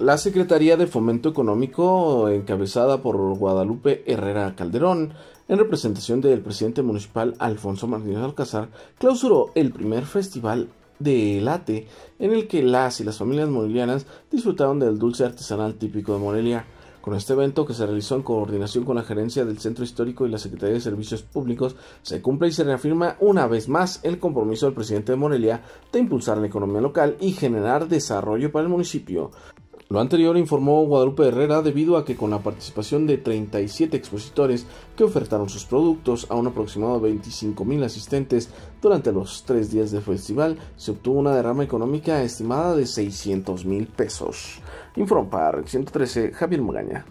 La Secretaría de Fomento Económico, encabezada por Guadalupe Herrera Calderón, en representación del presidente municipal Alfonso Martínez Alcázar, clausuró el primer festival de ATE, en el que las y las familias morelianas disfrutaron del dulce artesanal típico de Morelia. Con este evento, que se realizó en coordinación con la gerencia del Centro Histórico y la Secretaría de Servicios Públicos, se cumple y se reafirma una vez más el compromiso del presidente de Morelia de impulsar la economía local y generar desarrollo para el municipio. Lo anterior informó Guadalupe Herrera debido a que con la participación de 37 expositores que ofertaron sus productos a un aproximado de 25.000 asistentes durante los tres días del festival, se obtuvo una derrama económica estimada de 600 mil pesos. Informa para 113 Javier Magaña.